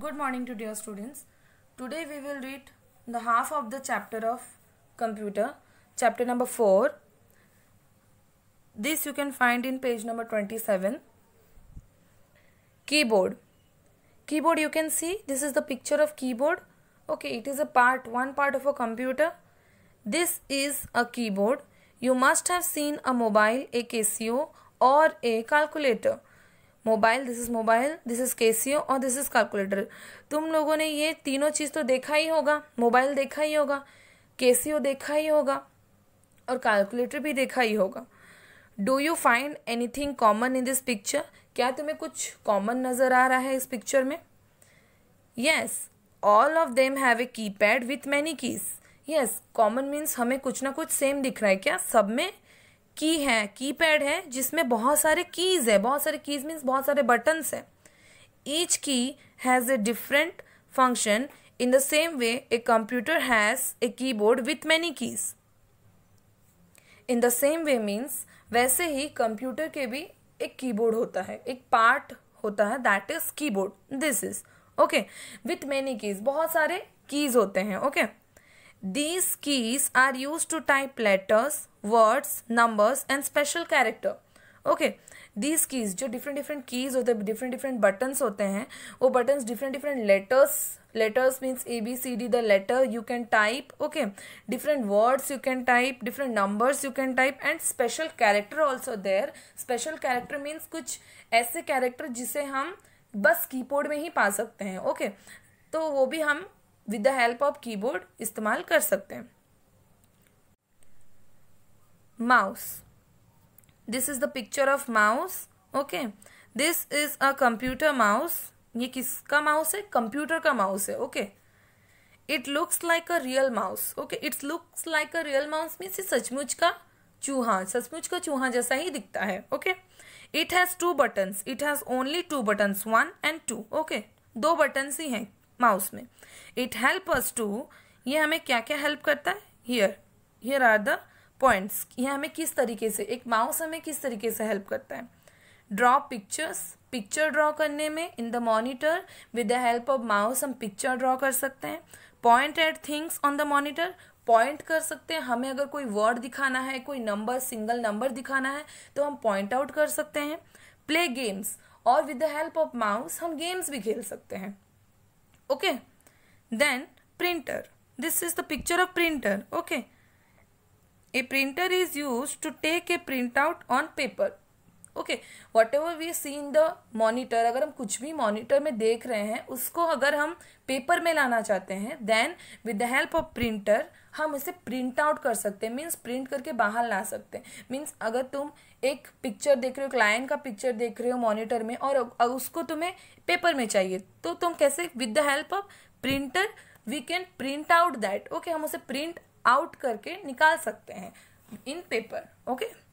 Good morning to dear students. Today we will read the half of the chapter of computer, chapter number 4. This you can find in page number 27. Keyboard. Keyboard you can see this is the picture of keyboard. Okay, it is a part, one part of a computer. This is a keyboard. You must have seen a mobile, a Casio or a calculator. Mobile this is mobile this is Casio और this is calculator तुम लोगों ने ये तीनों चीज़ तो देखा ही होगा मोबाइल देखा ही होगा केसियो देखा ही होगा और कैलकुलेटर भी देखा ही होगा do you find anything common in this picture क्या तुम्हें कुछ कॉमन नज़र आ रहा है इस पिक्चर में yes all of them have a keypad with many keys yes common means हमें कुछ ना कुछ सेम दिख रहा है क्या सब में की है कीपैड है जिसमें बहुत सारे कीज़ है बहुत सारे कीज़ मीन्स बहुत सारे बटन्स है each key has a different function in the same way a computer has a keyboard with many keys in the same way means वैसे ही कंप्यूटर के भी एक कीबोर्ड होता है एक पार्ट होता है that is keyboard this is okay with many keys बहुत सारे कीज होते हैं okay these keys are use to type letters words numbers and special character okay these keys जो डिफरेंट डिफरेंट कीज़ होते हैं डिफरेंट डिफरेंट बटन्स होते हैं वो buttons different different letters letters means A B C D the letter you can type okay different words you can type different numbers you can type and special character also there special character means कुछ ऐसे character जिसे हम बस की board में ही पा सकते हैं ओके okay? तो वो भी हम with the help of keyboard इस्तेमाल कर सकते हैं mouse this is the picture of mouse okay this is a computer mouse ये किसका माउस है कंप्यूटर का माउस है okay it looks like a real mouse okay it's looks like a real mouse means सचमुच का चूहा सचमुच का चूहा जैसा ही दिखता है okay it has two buttons it has only two buttons one and two okay दो बटन्स ही हैं माउस में इट हेल्प अस टू ये हमें क्या क्या हेल्प करता है here here are the points यह हमें किस तरीके से एक माउस हमें किस तरीके से हेल्प करता है ड्रॉ पिक्चर्स पिक्चर ड्रॉ करने में in the monitor with the help of mouse हम पिक्चर ड्रॉ कर सकते हैं point at things on the monitor point कर सकते हैं हमें अगर कोई वर्ड दिखाना है कोई नंबर सिंगल नंबर दिखाना है तो हम पॉइंट आउट कर सकते हैं प्ले गेम्स और with the help of mouse हम गेम्स भी खेल सकते हैं okay then printer this is the picture of printer okay a printer is used to take a out on paper okay whatever we see in the monitor अगर हम कुछ भी monitor में देख रहे हैं उसको अगर हम पेपर में लाना चाहते हैं then with the help of printer हम इसे प्रिंट आउट कर सकते हैं मीन्स प्रिंट करके बाहर ला सकते हैं मीन्स अगर तुम एक पिक्चर देख रहे हो क्लाइंट का पिक्चर देख रहे हो मॉनिटर में और उसको तुम्हें पेपर में चाहिए तो तुम कैसे with the help of printer we can print out that okay हम उसे प्रिंट आउट करके निकाल सकते हैं इन पेपर ओके